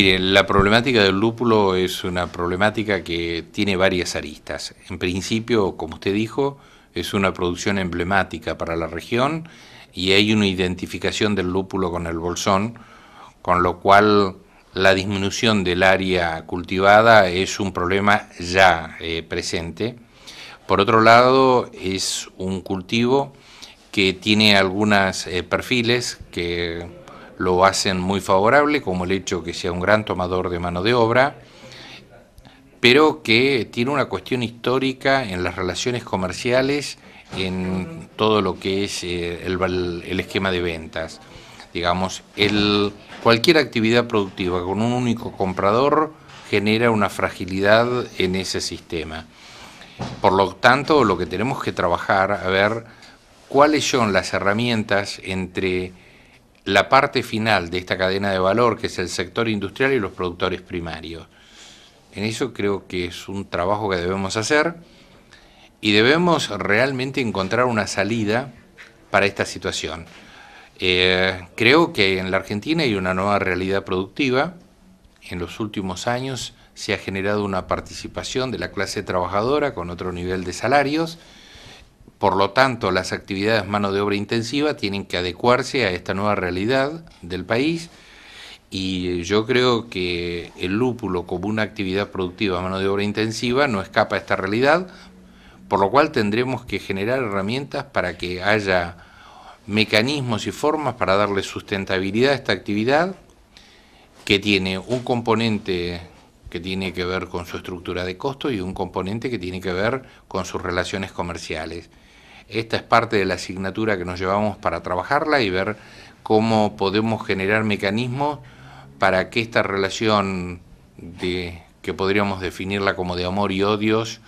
Mire, la problemática del lúpulo es una problemática que tiene varias aristas. En principio, como usted dijo, es una producción emblemática para la región y hay una identificación del lúpulo con el bolsón, con lo cual la disminución del área cultivada es un problema ya eh, presente. Por otro lado, es un cultivo que tiene algunos eh, perfiles que lo hacen muy favorable, como el hecho que sea un gran tomador de mano de obra, pero que tiene una cuestión histórica en las relaciones comerciales, en todo lo que es eh, el, esquema de ventas. Digamos, el, cualquier actividad productiva con un único comprador genera una fragilidad en ese sistema. Por lo tanto, lo que tenemos que trabajar, a ver cuáles son las herramientas entre la parte final de esta cadena de valor, que es el sector industrial y los productores primarios. En eso creo que es un trabajo que debemos hacer y debemos realmente encontrar una salida para esta situación. Eh, creo que en la Argentina hay una nueva realidad productiva. En los últimos años se ha generado una participación de la clase trabajadora con otro nivel de salarios por lo tanto, las actividades mano de obra intensiva tienen que adecuarse a esta nueva realidad del país y yo creo que el lúpulo como una actividad productiva mano de obra intensiva no escapa a esta realidad, por lo cual tendremos que generar herramientas para que haya mecanismos y formas para darle sustentabilidad a esta actividad que tiene un componente que tiene que ver con su estructura de costo y un componente que tiene que ver con sus relaciones comerciales. Esta es parte de la asignatura que nos llevamos para trabajarla y ver cómo podemos generar mecanismos para que esta relación de, que podríamos definirla como de amor y odios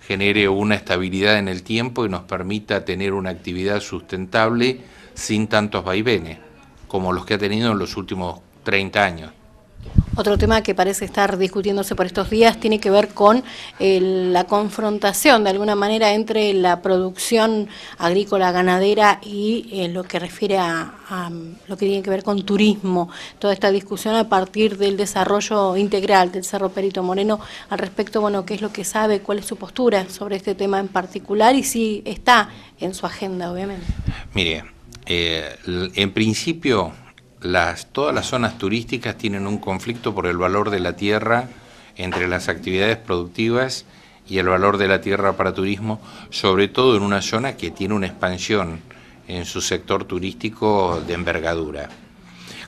genere una estabilidad en el tiempo y nos permita tener una actividad sustentable sin tantos vaivenes como los que ha tenido en los últimos 30 años. Otro tema que parece estar discutiéndose por estos días tiene que ver con eh, la confrontación de alguna manera entre la producción agrícola ganadera y eh, lo que refiere a, lo que tiene que ver con turismo. Toda esta discusión a partir del desarrollo integral del Cerro Perito Moreno al respecto, bueno, qué es lo que sabe, cuál es su postura sobre este tema en particular y si está en su agenda, obviamente. Mire, eh, en principio todas las zonas turísticas tienen un conflicto por el valor de la tierra entre las actividades productivas y el valor de la tierra para turismo, sobre todo en una zona que tiene una expansión en su sector turístico de envergadura.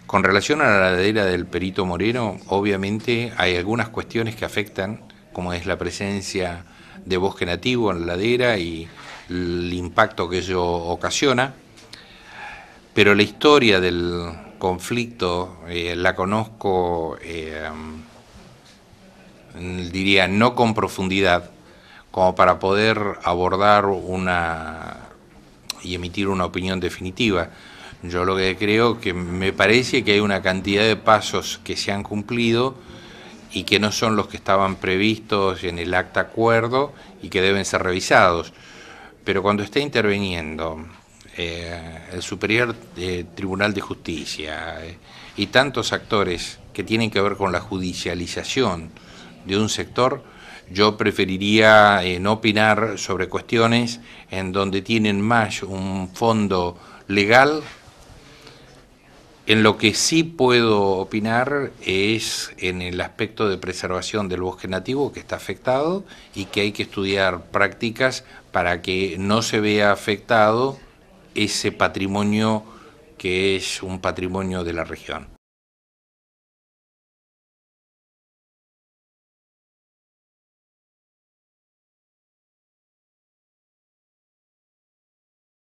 Con relación a la ladera del Perito Moreno, obviamente hay algunas cuestiones que afectan, como es la presencia de bosque nativo en la ladera y el impacto que ello ocasiona, pero la historia del, conflicto, eh, la conozco, eh, diría, no con profundidad, como para poder abordar una y emitir una opinión definitiva. Yo lo que creo que me parece que hay una cantidad de pasos que se han cumplido y que no son los que estaban previstos en el acta acuerdo y que deben ser revisados. Pero cuando esté interviniendo eh, el Superior eh, Tribunal de Justicia eh, y tantos actores que tienen que ver con la judicialización de un sector, yo preferiría no opinar sobre cuestiones en donde tienen más un fondo legal. En lo que sí puedo opinar es en el aspecto de preservación del bosque nativo que está afectado y que hay que estudiar prácticas para que no se vea afectado ese patrimonio que es un patrimonio de la región.